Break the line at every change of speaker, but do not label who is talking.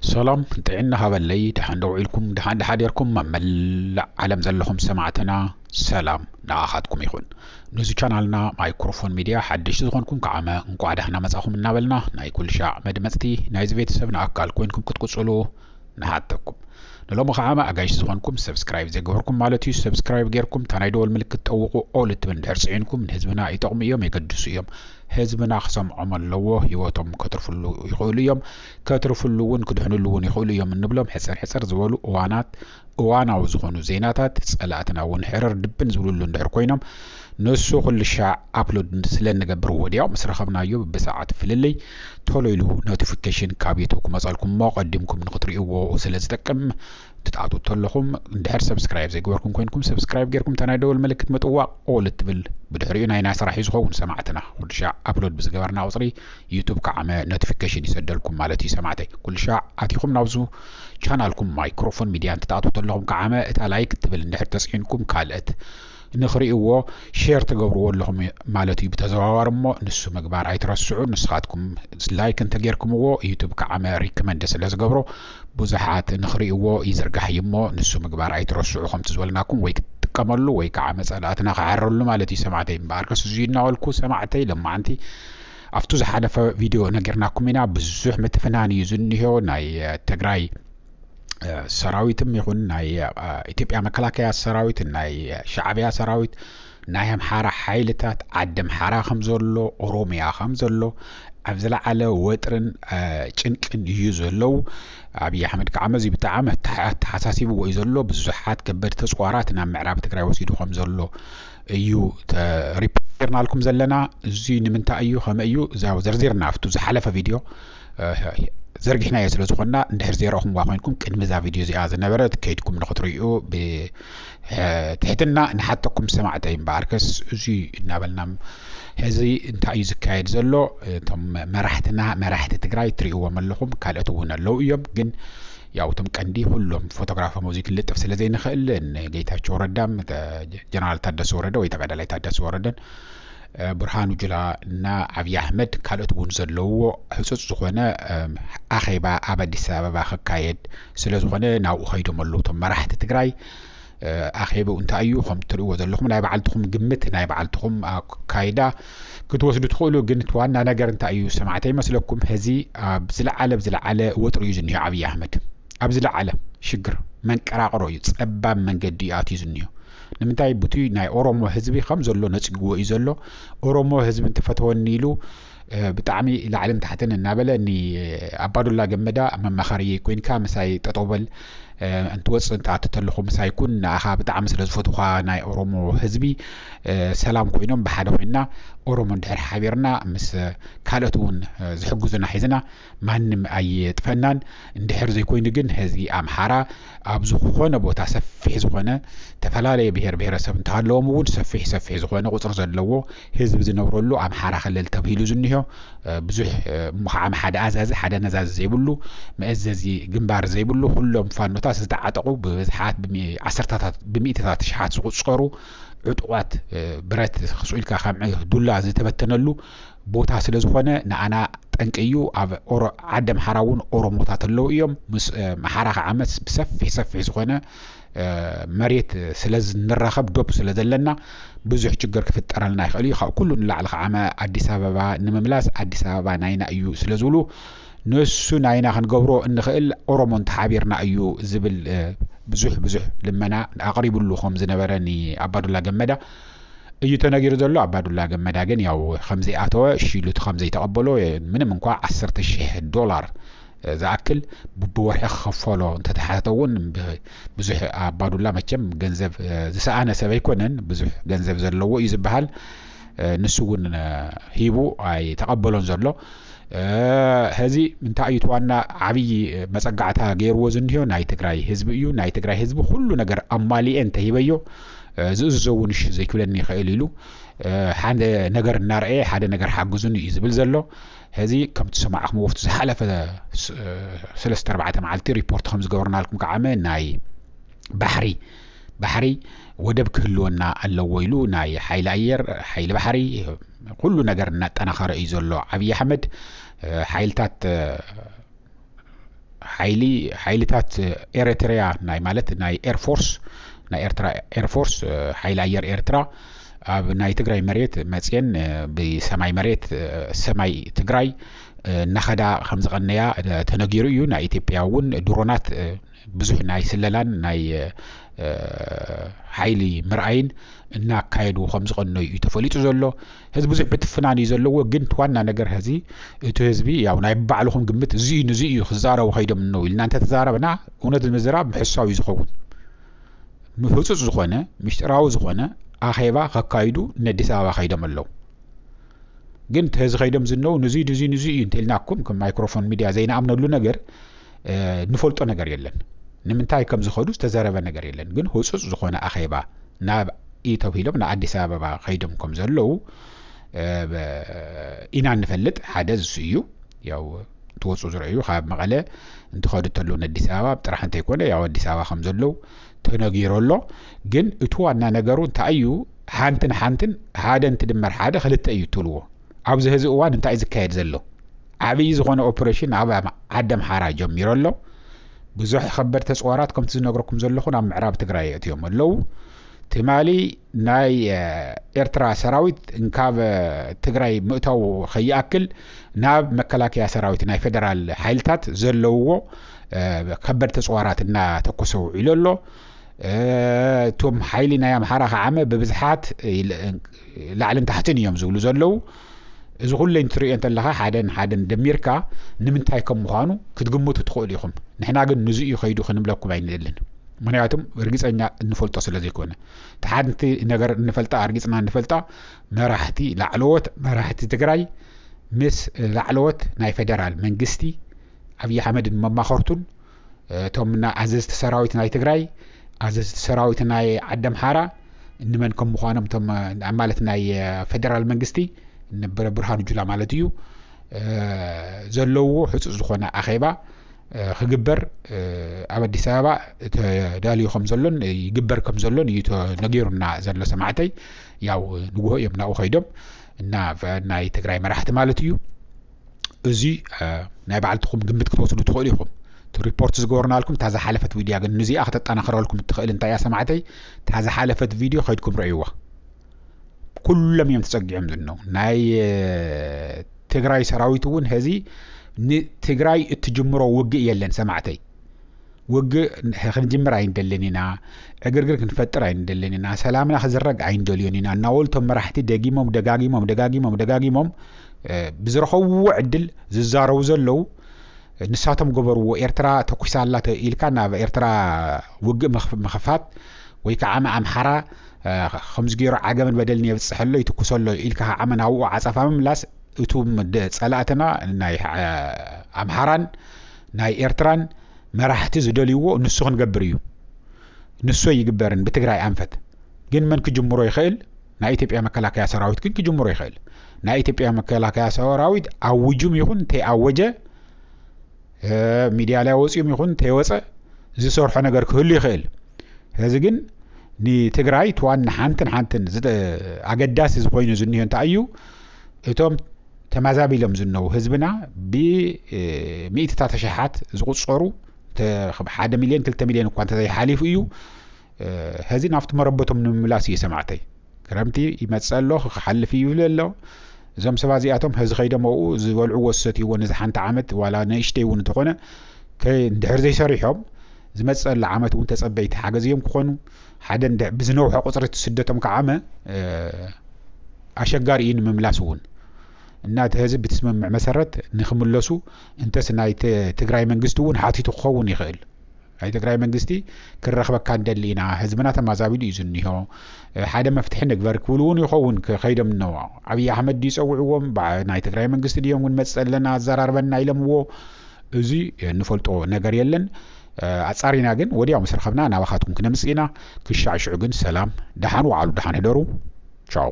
سلام دعينا هذا الليل دحان دوعيلكم دحان دحاديركم ممل عالم زلهم سمعتنا سلام ناخذكم يخون نوزي شانالنا مايكروفون ميديا حدش زغونكم كعامة نقعد احنا مزاهم النابلنا ناي شاع مدمتي نايز بيت سبنا أكال ንሃተኩም ንሎሚ ከዓ ኣጋይሽ ዝኾንኩም ሰብስክራይብ ዘይገበርኩም ማለት እዩ ሰብስክራይብ ጌርኩም እታ ናይ ደወል ምልክት ጠውቁ ኦል እትብል ድሕር ፅዒንኩም ንህዝብና ይጠቕሙ እዮም የገድሱ እዮም ህዝብና ክሰምዖም ኣለዎ ሂወቶም ከትርፍሉ ይኽእሉ እዮም ከትርፍሉ እውን ክድሕንሉ እውን ይኽእሉ እዮም እንብሎም ሕፅር ሕፅር ዝበሉ እዋናት እዋናዊ ዝኾኑ ዜናታት ፀላእትና እውን ሕረር ድብን ዝብልሉ እንድሕር ኮይኖም نسو كل شع أبلود سلنا جبر وديع مسرح خبنا يوم بساعات فللي تولوا نوتيفيكيشن كابيتوكم مسألكم ما قدمكم من قطري أو سلسلة كم تتعطوا تلهم دهر سبسكرايب زي جوركم كونكم سبسكرايب جركم تنا دول ملكة متوقع أول تبل بدهر يناي ناس راح يزخون سمعتنا كل شع أبلود بس جبرنا وصري يوتيوب كعمة نوتيفيكيشن يسدلكم مالتي سمعتي كل شع أتيكم نوزو شانلكم مايكروفون ميديان تتعطوا تلهم كعمة تلايك تبل دهر تسعينكم كالت نخرئو شير تقبرو لهم مالتي بتزوار مو نسو مقبار عيت رسعو نسخاتكم لايك انت غيركم وو يوتيوب كعما ريكمند اسل از قبرو بوزحات نخرئو يزرقح يمو نسو مقبار عيت رسعو خم تزولناكم ويك تقملو ويك عما سألاتنا غعرلو مالتي سمعتي مبارك سجينا ولكو سمعتي لما انتي افتوز حالة فيديو نقرناكم هنا بزوح متفناني يزنيهو ناي تقرأي ሰራዊትም ይኹን ናይ ኢትዮጵያ መከላከያ ሰራዊት ናይ ሻዕብያ ሰራዊት ናይ ኣምሓራ ሓይልታት ዓዲ ኣምሓራ ከም ዘሎ ኦሮምያ ከም ዘሎ ኣብ ዝለዓለ ወጥርን ጭንቅን እዩ ዘለው ኣብዪ ኣሕመድ ከዓ መዚ ብጣዕሚ ተሓሳሲብዎ እዩ ዘሎ ብዙሓት ከበድ ተፅዋራት ናብ ምዕራብ ትግራይ ወሲዱ ከም ዘሎ እዩ ሪፖርትርናልኩም ዘለና እዙ ንምንታይ እዩ ከመይ እዩ እዛ ዘርዚርና ኣብቲ ዝሓለፈ ቪድዮ ዘርጊሕናዮ ስለ ዝኮና እንድሕር ዘይረኹም ዋ ኮይንኩም ቅድሚ እዛ ቪድዮ እዚኣ ዝነበረት ከይድኩም ንኽትርእዩ ብትሕትና ንሓተኩም ሰማዕተ እዩ እምበኣር ከስ እዙ እናበልና ሕዚ እንታይ እዩ ዝካየድ ዘሎ እቶም መራሕትና መራሕቲ ትግራይ ትርእይዎም ኣለኹም ካልኦት እውን ኣለው እዮም ግን ያው እቶም ቀንዲ ኩሎም ፎቶግራፎም ኣብዙ ክንልጥፍ ስለ ዘይንኽእል ንጌታቸው ረዳም ጀነራል ታደሰ ወረደ ወይ ተቀዳላይ ታደሰ ወረደን ብርሃኑ ጁላ እና ዓብዪ ኣሕመድ ካልኦት እውን ዘለውዎ ህፁፅ ዝኾነ ኣኼባ ኣብ ኣዲስ ኣበባ ክካየድ ስለ ዝኾነ ናብኡ ከይዶም ኣለዉ እቶም መራሕቲ ትግራይ ኣኼበኡ እንታይ እዩ ከም እትርእይዎ ዘለኹም ናይ በዓልትኹም ግምት ናይ በዓልትኹም ኣካይዳ ክትወስዱ ትኽእሉ ግን እቲ ዋና ነገር እንታይ እዩ ሰማዕተ ይመስለኩም ሕዚ ኣብ ዝለዓለ ብዝለዓለ ወጥሪ እዩ ዝኒሄ ዓብዪ ኣሕመድ ኣብ ዝለዓለ ሽግር መንቀራቕሮ እዩ ፀባብ መንገዲ እዩ ኣትዩ ዝኒሄ ንምንታይ ብቲ ናይ ኦሮሞ ህዝቢ ከም ዘሎ ነፅግዎ እዩ ዘሎ ኦሮሞ ህዝቢ እንትፈትወኒ ኢሉ ብጣዕሚ ላዕልን ታሕትን እናበለ ኒ ኣባዱላ ገመዳ መማኸርየ ኮይንካ ምሳይ ጠጠው በል እንትወፅእ እንተኣትት ተለኹ ምሳ ይኩን ንኣኻ ብጣዕሚ ስለ ዝፈትኻ ናይ ኦሮሞ ህዝቢ ሰላም ኮይኖም ብሓደ ኮይንና ኦሮሞ እንድሕር ሓቢርና ምስ ካልኦት እውን ዝሕግዙና ሒዝና ማንም ኣይጥፈናን እንድሕር ዘይኮይኑ ግን ህዝቢ ኣምሓራ ኣብ ዝኾነ ቦታ ሰፊሕ ዝኾነ ዝተፈላለየ ብሄር ብሄረሰብ እንተሃለዎም እውን ሰፊሕ ሰፊሕ ዝኾነ ቁፅሪ ዘለዎ ህዝቢ ዝነብረሉ ኣምሓራ ክልል ተባሂሉ ዝኒሆ ብዙሕ እሞ ከዓ ሓደ ኣዛዚ ሓደ ነዛዚ ዘይብሉ መእዘዚ ግንባር ዘይብሉ ኩሎም ፋኖ ዓለምታት ዝተዓጠቁ ብሓት ዓሰርታታት ብምእትታት ሽሓት ዝቁፀሩ ዕጡቋት ብረት ክስኢልካ ከምዒ ዱላ ዝተበተነሉ ቦታ ስለ ዝኾነ ንኣና ጠንቂ እዩ ኣብ ዓዲ ኣምሓራ እውን ኦሮሞታት ኣለዉ እዮም ምስ መሓራ ከዓ ዓመት ብሰፊሕ ሰፊሕ ዝኾነ መሬት ስለ ዝንራኸብ ዶብ ስለ ዘለና ብዙሕ ችግር ክፍጠረልና ይኽእል እዩ ካብ ኩሉ ንላዕሊ ከዓ ኣዲስ ኣበባ ንምምላስ ኣዲስ ኣበባ ናይና እዩ ስለ ዝብሉ نسو ناينا خنقبرو ان خيل اورومون تعابيرنا ايو زبل آه، بزح بزح لمنا اقريب اللو خمز نبراني عبد الله جمدا ايو تناجير دولو عبد الله جمدا جن يو خمزي اتو شيلو خمزي تقبلو من منكو عصر تشيه دولار آه، زاكل بوح خفولو انت تحاتون بزح عبد الله مكم جنزب آه، زس انا سبيكونن بزح جنزب زلو يزبحل نسو هيبو اي تقبلون زلو ሕዚ ምንታይ እዩ ዋና ዓብይ መፀጋዕታ ገይርዎ ዝንዲዮ ናይ ትግራይ ህዝቢ እዩ ናይ ትግራይ ህዝቢ ኩሉ ነገር ኣማሊአ እንተሂበዮ ዝእዝዞ እውን ዘይክብለኒ ይኽእል ኢሉ ሓደ ነገር እናርአየ ሓደ ነገር ሓግዙን እዩ ዝብል ዘሎ ሕዚ ከም ትሰማዕኹም ወፍቲ ዝሓለፈ ሰለስተ ኣርባዕተ መዓልቲ ሪፖርት ከም ዝገበርናልኩም ከዓመ ናይ ባሕሪ ባሕሪ ወደብ ክህልወና ኣለዎ ኢሉ ናይ ሓይሊ ኣየር ሓይሊ ባሕሪ ኩሉ ነገር እናጠናኸረ እዩ ዘሎ ኣብዪ ኣሕመድ ሓይልታት ሓይሊ ሓይልታት ኤርትርያ ናይ ማለት ናይ ኤርፎርስ ናይ ኤርትራ ኤርፎርስ ሓይሊ ኣየር ኤርትራ ኣብ ናይ ትግራይ መሬት መፅን ብሰማይ መሬት ሰማይ ትግራይ ናኸዳ ከም ዝቐነያ ተነጊሩ እዩ ናይ ኢትዮጵያ እውን ድሮናት ብዙሕ ናይ ስለላን ናይ ሓይሊ ምርኣይን እናካየዱ ከም ዝቐነዩ እዩ ተፈሊጡ ዘሎ ህዚ ብዙሕ ብትፍናን እዩ ዘለዎ ግን ዋና ነገር ሕዚ እቲ ህዝቢ ያው ናይ ባዕልኹም ግምት እዚዩ ንዚ እዩ ክዛረቡ ከይዶም ኖ ኢልና እንተተዛረብና እውነት ንምዝራብ ምሕሳው እዩ ዝኸውን ህፁፅ ዝኾነ ምሽጢራዊ ዝኾነ ኣኼባ ከካይዱ ንኣዲስ ኣበባ ከይዶም ኣለው جنت هز خيدم زنو نزي نزي نزي إن ناكم كم مايكروفون ميديا زينا عم نقول نجر نفولت أنا جري لنا نمن تاي كم زخودوس تزارة أنا جري جن هو سوس زخونا أخيبا ناب إي توهيلو من عدي سبب خيدم كم زلو إن عن فلت سيو ياو توس زرعيو خاب مغلة انتو خادو تلو ندي سبب ترى حنتي كونه ياو ندي سبب خم زلو تنجيرو له جن اتوانا أنا تأيو هانتن هانتن هادا أنت دمر حدا خلت أيو تلوه ኣብዚ ሕዚ እዋን እንታይ እዩ ዝካየድ ዘሎ ዓብዪ ዝኾነ ኦፕሬሽን ኣብ ዓዲ ኣምሓራ ጀሚሩ ኣሎ ብዙሕ ከበድቲ ተፅዋራት ከምቲ ዝነግረኩም ዘለኹ ናብ ምዕራብ ትግራይ እትዮም ኣለዉ ትማሊ ናይ ኤርትራ ሰራዊት እንካብ ትግራይ ምእታው ከይኣክል ናብ መከላከያ ሰራዊት ናይ ፌደራል ሓይልታት ዘለውዎ ከበድቲ ፅዋራት እናተኮሰ ውዒሉ ኣሎ እቶም ሓይሊ ናይ ኣምሓራ ከዓመ ብብዝሓት ላዕልን ታሕትን እዮም ዝብሉ ዘለው እዚ ኩለይ እንትሪኦ እንተለኻ ሓደን ሓደን ደሚርካ ንምንታይ ከም ምዃኑ ክትግምቱ ትኽእሉ ኢኹም ንሕና ግን ንዚ እዩ ኸይዱ ክንብለኩም ኣይንደልን ምክንያቱም እርግፀኛ እንፈልጦ ስለ ዘይኮነ እቲ ሓንቲ ነገር እንፈልጣ እርግፅና እንፈልጣ መራሕቲ ላዕለዎት መራሕቲ ትግራይ ምስ ላዕለዎት ናይ ፌደራል መንግስቲ ኣብዪ ኣሕመድን መማኸርቱን እቶም ኣዘዝቲ ሰራዊት ናይ ትግራይ ኣዘዝቲ ሰራዊት ናይ ዓዲ ኣምሓራ እንመን ከም ምዃኖም እቶም ማለት ናይ ፌደራል መንግስቲ ነበረ ብርሃኑ ጁላ ማለት እዩ ዘለዎ ሕፁፅ ዝኾነ ኣኼባ ክግበር ኣብ ኣዲስ ኣበባ ተዳልዩ ከም ዘሎን ይግበር ከም ዘሎን እዩ ነጊሩና ዘሎ ሰማዕተይ ያው ንጉሆ እዮም ናብኡ ከይዶም እና ናይ ትግራይ መራሕቲ ማለት እዩ እዚ ናይ ባዕልትኩም ግምት ክትወስዱ ትኽእሉ ኢኹም እቲ ሪፖርት ዝገበርናልኩም እታ ዝሓለፈት ቪድዮ ግን ንዚኣ ክተጠናኽረልኩም እትኽእል እንታይ እያ ሰማዕተይ እታ ዝሓለፈት ቪድዮ ከይድኩም ረእይዋ ኩሎም እዮም ተፀጊዖም ዘለው ናይ ትግራይ ሰራዊት እውን ሕዚ ንትግራይ እትጅምሮ ውግእ የለን ሰማዕተይ ውግእ ክንጅምር ኣይንደልን ኢና ዕግርግር ክንፈጥር ኣይንደልን ኢና ሰላምና ክዝረግ ኣይንደልዮን ኢና እናወልቶም መራሕቲ ደጊሞም ደጋጊሞም ደጋጊሞም ደጋጊሞም ብዝረኸብዎ ዕድል ዝዛረቡ ዘለው ንሳቶም ገበርዎ ኤርትራ ተኩሳላ ኢልካ ናብ ኤርትራ ውግእ ምኽፋት ወይ ከዓ ኣምሓራ ከምዚ ገይሩ ዓገምን በደልን የብፅሐሎ ይትኩሰሎ ኢልካ ዓመን ዓፀፋ ምምላስ እቱም ፀላእትና ናይ ኣምሓራን ናይ ኤርትራን መራሕቲ ዝደልይዎ ንሱ ክንገብር እዩ ንሶ ይግበርን ብትግራይ ኣንፈት ግን መን ክጅምሮ ይኽእል ናይ ኢትዮጵያ መከላከያ ሰራዊት ግን ክጅምሮ ይኽእል ናይ ኢትዮጵያ መከላከያ ሰራዊት ኣውጁም ይኹን እንተይኣወጀ ሚድያ ላይ ወፂኦም ይኹን እንተይወፀ ዝሰርሖ ነገር ክህሉ ይኽእል ስለዚ ግን ني تغراي توان هانتن هانتن زد اغداس از كوينو زنيو انت ايو اتوم تمازابي لهم زنو حزبنا ب 100 تاع تشحات زقو صورو ت 1 مليون 3 مليون كوانت زي حاليف ايو هذه نفط مربطهم من ملاسي سمعتي كرمتي يمصلو خحلف يبللو زم سبازي اتوم هز خيدمو زولعو وسوتي ونز حانت عامت ولا نشتي ونتخونه كي ندير زي صريحهم ዝመፀላ ዓመት እውን ተፀበይቲ ሓገዝ እዮም ክኾኑ ሓደ ብዝነውሖ ቁፅሪ ትስደቶም ከዓመ ኣሸጋሪ እዩ ንምምላስ እውን እና እቲ ህዝቢ ብትስምምዕ መሰረት ንክምለሱ እንተስ ናይ ትግራይ መንግስቲ እውን ሓቲቱ ክኸውን ይኽእል ናይ ትግራይ መንግስቲ ክረኽበካ ንደሊ ኢና ህዝብና ተማዛቢሉ እዩ ዝኒሆ ሓደ መፍትሒ ንግበር ክብሉ እውን ይኸውን ከይዶም ነ ዓብዪ ኣሕመድ ድ ይፀውዕዎም ናይ ትግራይ መንግስቲ ድዮም እውን መፅእ ኣለና ኣዘራርበና ኢሎምዎ እዙ ንፈልጦ ነገር የለን ኣጻሪና ግን ወዲያው ምስ ረኸብና ናባኻትኩም ክነምፅእ ኢና ክሻዕሽዑ ግን ሰላም ደሓን ዋዕሉ ደሓን ሕደሩ ቻው